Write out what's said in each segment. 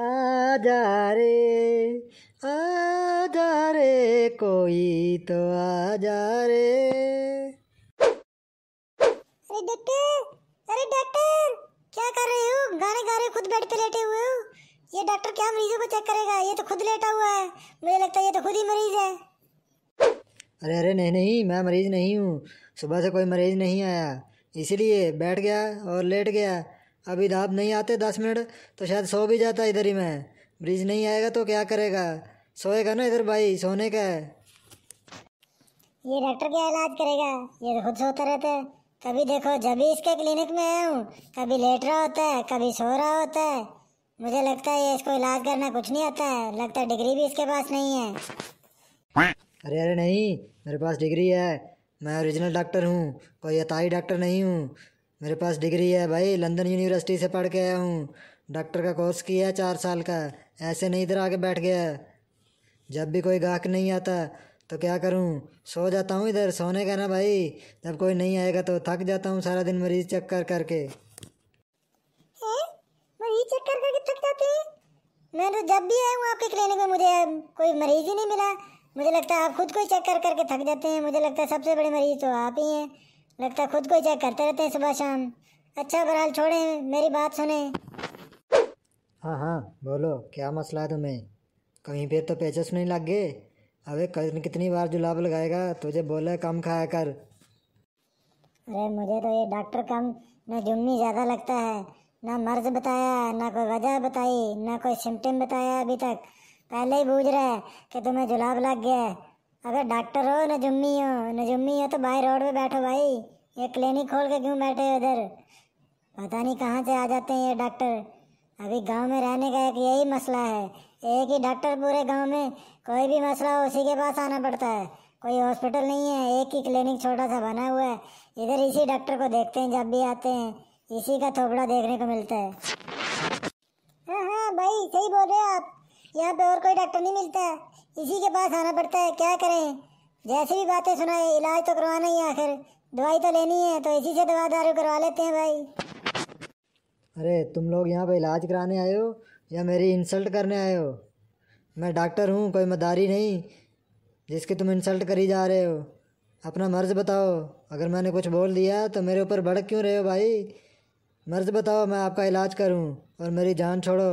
आजा रे आजा रे कोई तो आजा रे अरे डॉक्टर अरे डॉक्टर क्या कर रहे हो गाने गा रहे खुद बेड पे लेटे हुए हो ये डॉक्टर क्या मरीजों को चेक करेगा ये तो खुद लेटा हुआ है मुझे लगता है ये तो खुद ही मरीज है अरे अरे नहीं नहीं मैं मरीज नहीं हूँ सुबह से कोई मरीज नहीं आया इसीलिए बैठ गया और लेट गया अभी धाप तो नहीं आते दस मिनट तो शायद सो भी जाता इधर ही मैं ब्रिज नहीं आएगा तो क्या करेगा सोएगा ना इधर भाई सोने का है ये डॉक्टर क्या इलाज करेगा ये तो खुद सोता रहता है कभी देखो जब भी इसके क्लिनिक में आया हूँ कभी लेट रहा होता है कभी सो रहा होता है मुझे लगता है ये इसको इलाज करना कुछ नहीं आता है लगता है डिग्री भी इसके पास नहीं है अरे अरे नहीं मेरे पास डिग्री है मैं ओरिजिनल डॉक्टर हूँ कोई अताई डॉक्टर नहीं हूँ मेरे पास डिग्री है भाई लंदन यूनिवर्सिटी से पढ़ के आया हूँ डॉक्टर का कोर्स किया है चार साल का ऐसे नहीं इधर आके बैठ गया जब भी कोई गाहक नहीं आता तो क्या करूँ सो जाता हूँ इधर सोने का ना भाई जब कोई नहीं आएगा तो थक जाता हूँ सारा दिन मरीज चेक कर करके मरीज चेक करके थक जाते हैं मैं तो जब भी आया हूँ आपके क्लिनिक में मुझे कोई मरीज ही नहीं मिला मुझे लगता है आप खुद को चेक कर करके थक जाते हैं मुझे लगता है सबसे बड़े मरीज तो आप ही हैं लगता खुद को चेक करते रहते हैं सुबह शाम अच्छा बहरहाल छोड़े मेरी बात सुने हाँ हाँ बोलो क्या मसला है तुम्हें कहीं पे तो पेचस नहीं लग गए अबे कल कितनी बार जुलाब लगाएगा तुझे बोला कम खाया कर अरे मुझे तो ये डॉक्टर कम ना जुम्मी ज़्यादा लगता है ना मर्ज बताया ना कोई वजह बताई ना कोई सिम्टम बताया अभी तक पहले ही बूझ रहा है कि तुम्हें जुलाब लग गया है अगर डॉक्टर हो न जुम्मी हो न जुम्मी हो तो भाई रोड पे बैठो भाई ये क्लिनिक खोल के क्यों बैठे हो इधर पता नहीं कहाँ से आ जाते हैं ये डॉक्टर अभी गांव में रहने का एक यही मसला है एक ही डॉक्टर पूरे गांव में कोई भी मसला हो उसी के पास आना पड़ता है कोई हॉस्पिटल नहीं है एक ही क्लिनिक छोटा सा बना हुआ है इधर इसी डॉक्टर को देखते हैं जब भी आते हैं इसी का थोपड़ा देखने को मिलता है हाँ हाँ भाई सही बोल रहे हो आप यहाँ पे और कोई डॉक्टर नहीं मिलता इसी के पास आना पड़ता है क्या करें जैसे भी बातें सुनाए इलाज तो करवाना ही आखिर दवाई तो लेनी है तो इसी से दवा दारू करवा लेते हैं भाई अरे तुम लोग यहाँ पे इलाज कराने आए हो या मेरी इंसल्ट करने आए हो मैं डॉक्टर हूँ कोई मदारी नहीं जिसके तुम इंसल्ट करी जा रहे हो अपना मर्ज़ बताओ अगर मैंने कुछ बोल दिया तो मेरे ऊपर भड़क क्यों रहे हो भाई मर्ज़ बताओ मैं आपका इलाज करूँ और मेरी जान छोड़ो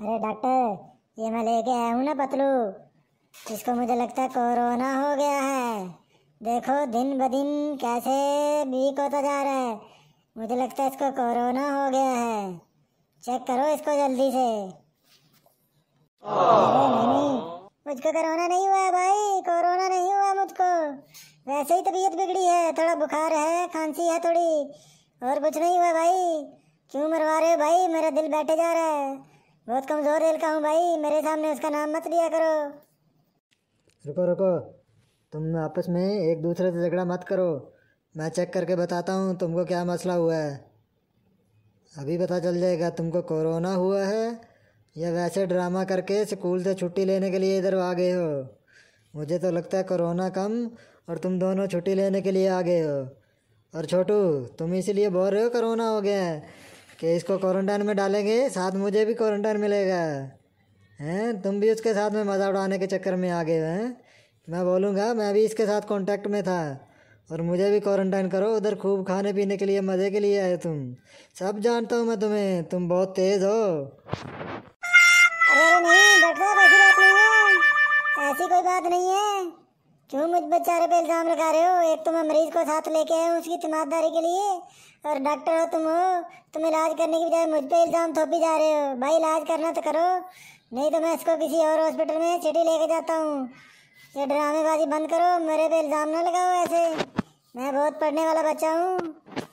अरे डॉक्टर ये मैं लेके आया हूँ ना पतलू इसको मुझे लगता है कोरोना हो गया है देखो दिन ब दिन कैसे वीक होता जा रहा है मुझे लगता है इसको कोरोना हो गया है चेक करो इसको जल्दी से मुझको कोरोना नहीं हुआ है भाई कोरोना नहीं हुआ मुझको वैसे ही तबीयत बिगड़ी है थोड़ा बुखार है खांसी है थोड़ी और कुछ नहीं हुआ भाई क्यों मरवा रहे हो भाई मेरा दिल बैठे जा रहा है बहुत कमज़ोर रेल का हूँ भाई मेरे सामने उसका नाम मत लिया करो रुको रुको तुम आपस में एक दूसरे से झगड़ा मत करो मैं चेक करके बताता हूँ तुमको क्या मसला हुआ है अभी पता चल जाएगा तुमको कोरोना हुआ है या वैसे ड्रामा करके स्कूल से छुट्टी लेने के लिए इधर आ गए हो मुझे तो लगता है कोरोना कम और तुम दोनों छुट्टी लेने के लिए आ गए हो और छोटू तुम इसीलिए बोल रहे हो कोरोना हो गया है कि इसको क्वारंटाइन में डालेंगे साथ मुझे भी क्वारंटाइन मिलेगा हैं तुम भी उसके साथ में मज़ा उड़ाने के चक्कर में आ गए हैं मैं बोलूँगा मैं भी इसके साथ कॉन्टैक्ट में था और मुझे भी क्वारंटाइन करो उधर खूब खाने पीने के लिए मज़े के लिए आए तुम सब जानता हूँ मैं तुम्हें तुम बहुत तेज़ हो अरे नहीं डॉक्टर ऐसी कोई बात नहीं है क्यों मुझ पर चारे पे इल्ज़ाम लगा रहे हो एक तो मैं मरीज़ को साथ लेके आया हूँ उसकी तीमारदारी के लिए और डॉक्टर हो तुम हो तुम इलाज करने की बजाय मुझ पर इल्ज़ाम थोपी जा रहे हो भाई इलाज करना तो करो नहीं तो मैं इसको किसी और हॉस्पिटल में चिट्ठी लेके जाता हूँ ये ड्रामेबाजी बंद करो मेरे पे इल्ज़ाम ना लगाओ ऐसे मैं बहुत पढ़ने वाला बच्चा हूँ